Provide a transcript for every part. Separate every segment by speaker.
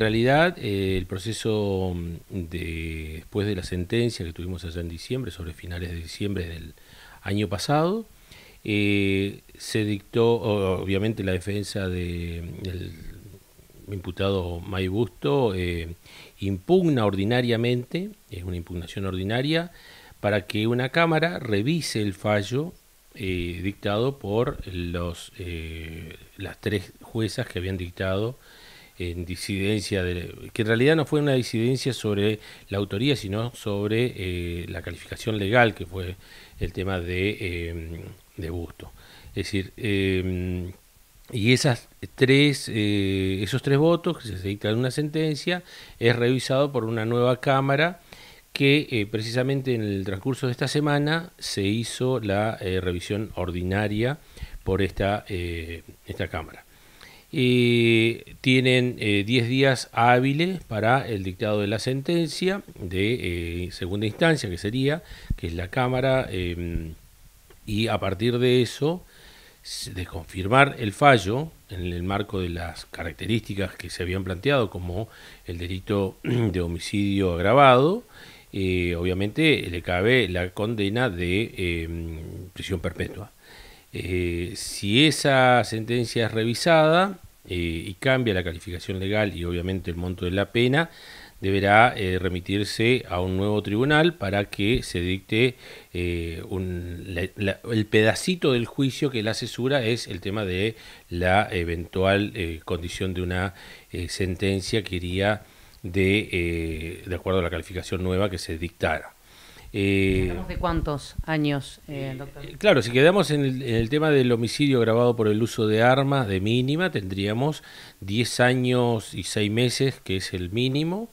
Speaker 1: En realidad, eh, el proceso mm, de, después de la sentencia que tuvimos allá en diciembre, sobre finales de diciembre del año pasado, eh, se dictó, obviamente, la defensa mm, del imputado May Busto eh, impugna ordinariamente, es una impugnación ordinaria, para que una Cámara revise el fallo dictado por los, las tres juezas que habían dictado en disidencia, de, que en realidad no fue una disidencia sobre la autoría, sino sobre eh, la calificación legal, que fue el tema de, gusto. Eh, es decir, eh, y esas tres, esos tres votos, que se dictan una sentencia, es revisado por una nueva Cámara que precisamente en el transcurso de esta semana se hizo la revisión ordinaria por esta, esta Cámara eh, tienen 10 días hábiles para el dictado de la sentencia de eh, segunda instancia, que sería, que es la Cámara, em, y a partir de eso, de confirmar el fallo en el marco de las características que se habían planteado como el delito de homicidio agravado, eh, obviamente le cabe la condena de em, prisión perpetua. Eh, si esa sentencia es revisada eh, y cambia la calificación legal y obviamente el monto de la pena, deberá eh, remitirse a un nuevo tribunal para que se dicte eh, el pedacito del juicio que la asesura es el tema de la eventual condición de una sentencia que iría de, de acuerdo a la calificación nueva que se dictara. Eh,
Speaker 2: ¿De cuántos años, eh, eh, doctor?
Speaker 1: Claro, si quedamos en el, en el, tema del homicidio grabado por el uso de armas de mínima, tendríamos 10 años y 6 meses, que es el mínimo,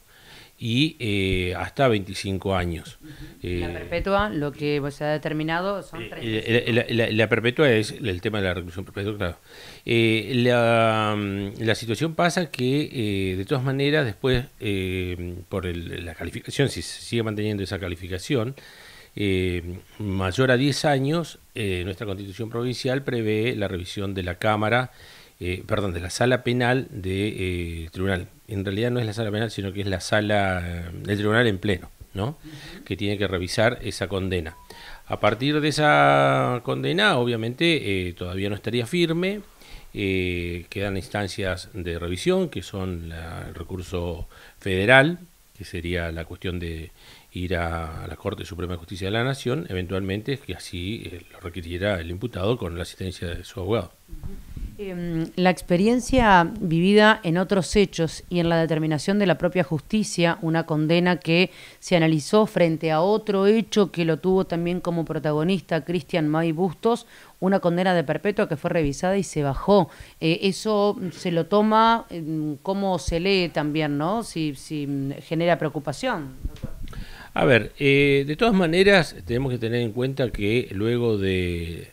Speaker 1: y eh, hasta 25 años. la eh,
Speaker 2: perpetua, lo que se ha determinado son 35.
Speaker 1: Eh, la, la, perpetua es el tema de la reclusión perpetua, claro. Mm, la, situación pasa que, de todas maneras, después, por la calificación, si se sigue manteniendo esa calificación, mayor a 10 años, nuestra constitución provincial prevé la revisión de la Cámara eh, perdón, de la sala penal del eh, tribunal. En realidad no es la sala penal, sino que es la sala eh, del tribunal en pleno, ¿no? Que tiene que revisar esa condena. A partir de esa condena, obviamente, todavía no estaría firme. quedan instancias de revisión, que son el recurso federal, que sería la cuestión de ir a, la Corte Suprema de Justicia de la Nación, eventualmente, que así lo requiriera el imputado con la asistencia de su abogado.
Speaker 2: Em, la experiencia vivida en otros hechos y en la determinación de la propia justicia, una condena que se analizó frente a otro hecho que lo tuvo también como protagonista Cristian May Bustos, una condena de perpetua que fue revisada y se bajó. Eh, eso se lo toma em, como se lee también, ¿no? Si, genera preocupación.
Speaker 1: A ver, eh, de todas maneras tenemos que tener en cuenta que luego de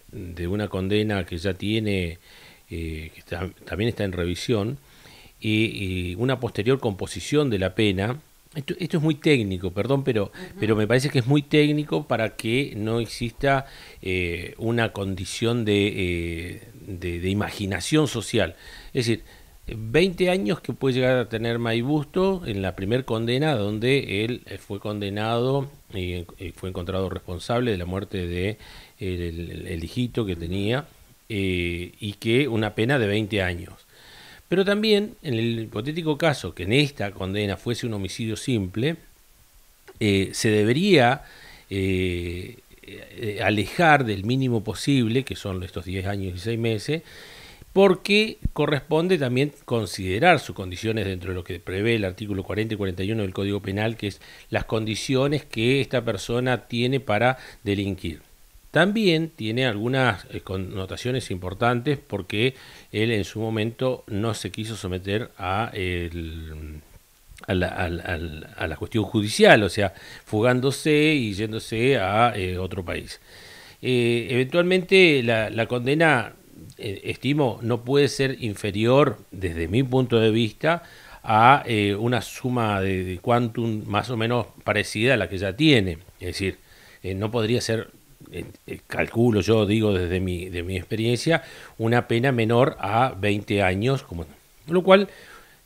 Speaker 1: una condena que ya tiene... Eh, que también está en revisión, y, una posterior composición de la pena. Esto, es muy técnico, perdón, pero, pero me parece que es muy técnico para que no exista eh, una condición eh, de, imaginación social. Es decir, 20 años que puede llegar a tener Maibusto en la primer condena, donde él fue condenado y fue encontrado responsable de la muerte de el hijito que tenía eh, y que una pena de 20 años. Pero también, en el hipotético caso que en esta condena fuese un homicidio simple, eh, se debería eh, alejar del mínimo posible, que son estos 10 años y 6 meses, porque corresponde también considerar sus condiciones dentro de lo que prevé el artículo 40 y 41 del Código Penal, que es las condiciones que esta persona tiene para delinquir. También tiene algunas eh, connotaciones importantes porque él en su momento no se quiso someter a a la, cuestión judicial, o sea, fugándose y yéndose a eh, otro país. Eh, eventualmente la, condena, estimo, no puede ser inferior, desde mi punto de vista, a una suma de, de, quantum más o menos parecida a la que ya tiene. Es decir, no podría ser eh, calculo yo, digo desde mi, de mi experiencia, una pena menor a 20 años, como, lo cual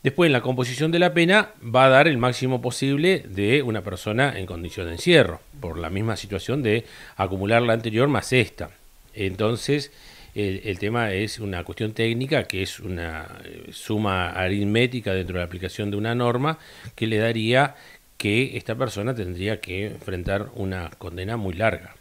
Speaker 1: después en la composición de la pena va a dar el máximo posible de una persona en condición de encierro, por la misma situación de acumular la anterior más esta. Entonces, el tema es una cuestión técnica que es una eh, suma aritmética dentro de la aplicación de una norma que le daría que esta persona tendría que enfrentar una condena muy larga.